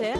Café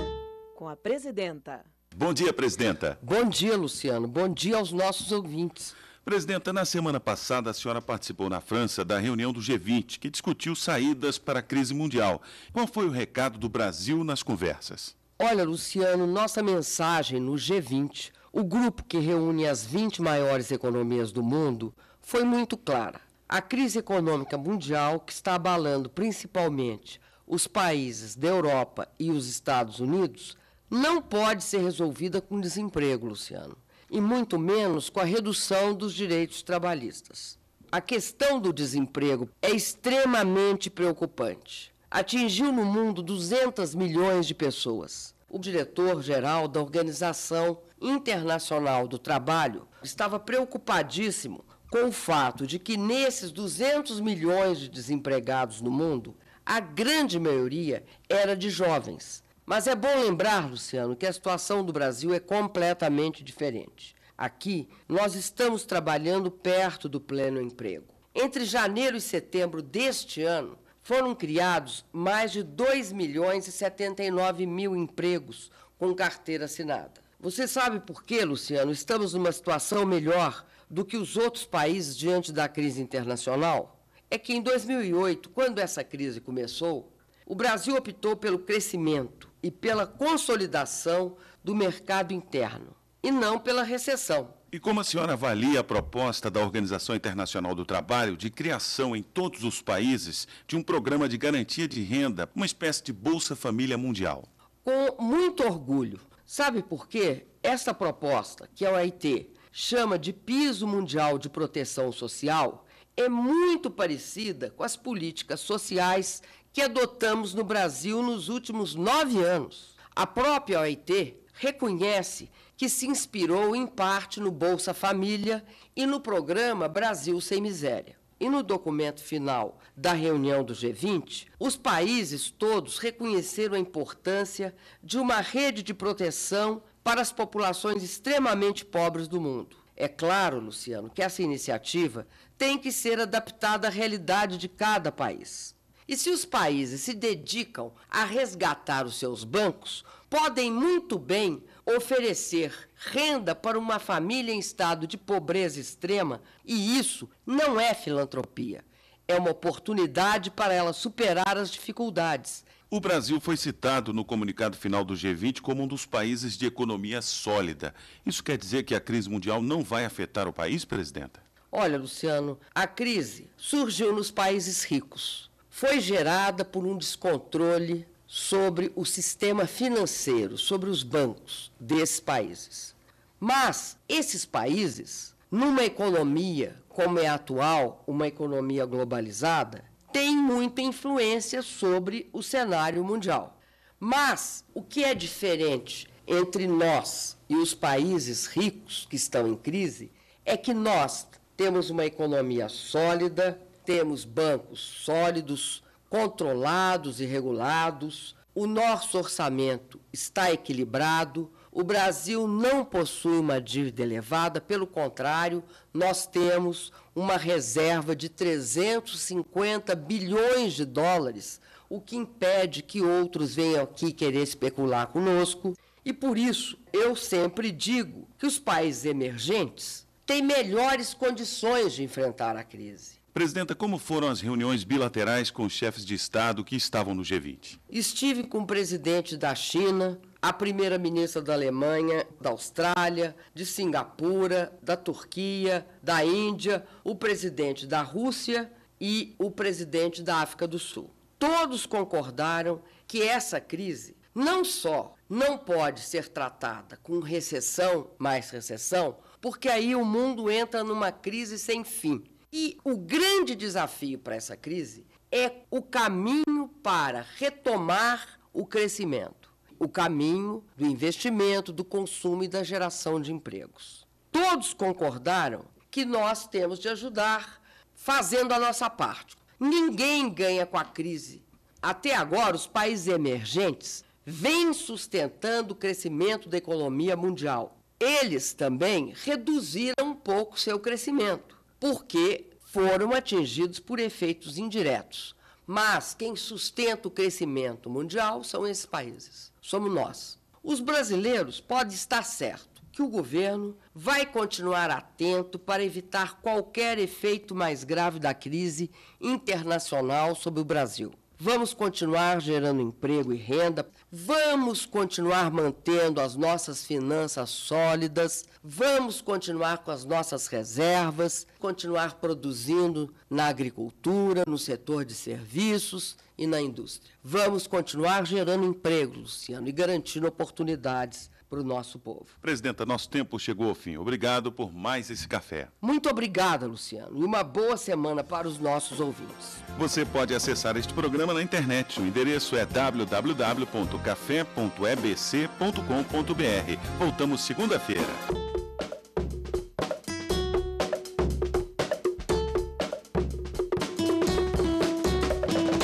com a presidenta. Bom dia, presidenta. Bom dia, Luciano. Bom dia aos nossos ouvintes. Presidenta, na semana passada a senhora participou na França da reunião do G20, que discutiu saídas para a crise mundial. Qual foi o recado do Brasil nas conversas? Olha, Luciano, nossa mensagem no G20, o grupo que reúne as 20 maiores economias do mundo, foi muito clara. A crise econômica mundial, que está abalando principalmente os países da Europa e os Estados Unidos não pode ser resolvida com desemprego, Luciano, e muito menos com a redução dos direitos trabalhistas. A questão do desemprego é extremamente preocupante. Atingiu no mundo 200 milhões de pessoas. O diretor-geral da Organização Internacional do Trabalho estava preocupadíssimo com o fato de que nesses 200 milhões de desempregados no mundo, a grande maioria era de jovens. Mas é bom lembrar, Luciano, que a situação do Brasil é completamente diferente. Aqui, nós estamos trabalhando perto do pleno emprego. Entre janeiro e setembro deste ano, foram criados mais de 2 milhões e 79 mil empregos com carteira assinada. Você sabe por que, Luciano, estamos numa situação melhor do que os outros países diante da crise internacional? é que em 2008, quando essa crise começou, o Brasil optou pelo crescimento e pela consolidação do mercado interno, e não pela recessão. E como a senhora avalia a proposta da Organização Internacional do Trabalho de criação em todos os países de um programa de garantia de renda, uma espécie de Bolsa Família Mundial? Com muito orgulho. Sabe por quê? Esta proposta, que a OIT chama de Piso Mundial de Proteção Social, é muito parecida com as políticas sociais que adotamos no Brasil nos últimos nove anos. A própria OIT reconhece que se inspirou em parte no Bolsa Família e no programa Brasil Sem Miséria. E no documento final da reunião do G20, os países todos reconheceram a importância de uma rede de proteção para as populações extremamente pobres do mundo. É claro, Luciano, que essa iniciativa tem que ser adaptada à realidade de cada país. E se os países se dedicam a resgatar os seus bancos, podem muito bem oferecer renda para uma família em estado de pobreza extrema, e isso não é filantropia. É uma oportunidade para ela superar as dificuldades o Brasil foi citado no comunicado final do G20 como um dos países de economia sólida. Isso quer dizer que a crise mundial não vai afetar o país, presidenta? Olha, Luciano, a crise surgiu nos países ricos. Foi gerada por um descontrole sobre o sistema financeiro, sobre os bancos desses países. Mas esses países, numa economia como é a atual, uma economia globalizada, tem muita influência sobre o cenário mundial. Mas o que é diferente entre nós e os países ricos que estão em crise é que nós temos uma economia sólida, temos bancos sólidos, controlados e regulados, o nosso orçamento está equilibrado, o Brasil não possui uma dívida elevada, pelo contrário, nós temos uma reserva de 350 bilhões de dólares, o que impede que outros venham aqui querer especular conosco. E por isso, eu sempre digo que os países emergentes têm melhores condições de enfrentar a crise. Presidenta, como foram as reuniões bilaterais com os chefes de Estado que estavam no G20? Estive com o presidente da China, a primeira-ministra da Alemanha, da Austrália, de Singapura, da Turquia, da Índia, o presidente da Rússia e o presidente da África do Sul. Todos concordaram que essa crise não só não pode ser tratada com recessão, mais recessão, porque aí o mundo entra numa crise sem fim. E o grande desafio para essa crise é o caminho para retomar o crescimento o caminho do investimento, do consumo e da geração de empregos. Todos concordaram que nós temos de ajudar fazendo a nossa parte. Ninguém ganha com a crise. Até agora, os países emergentes vêm sustentando o crescimento da economia mundial. Eles também reduziram um pouco seu crescimento, porque foram atingidos por efeitos indiretos mas quem sustenta o crescimento mundial são esses países. Somos nós. Os brasileiros podem estar certo que o governo vai continuar atento para evitar qualquer efeito mais grave da crise internacional sobre o Brasil. Vamos continuar gerando emprego e renda, vamos continuar mantendo as nossas finanças sólidas, vamos continuar com as nossas reservas, continuar produzindo na agricultura, no setor de serviços e na indústria. Vamos continuar gerando emprego, Luciano, e garantindo oportunidades para o nosso povo. Presidenta, nosso tempo chegou ao fim. Obrigado por mais esse café. Muito obrigada, Luciano, e uma boa semana para os nossos ouvintes. Você pode acessar este programa na internet. O endereço é www.café.ebc.com.br. Voltamos segunda-feira.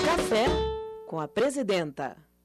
Café com a presidenta.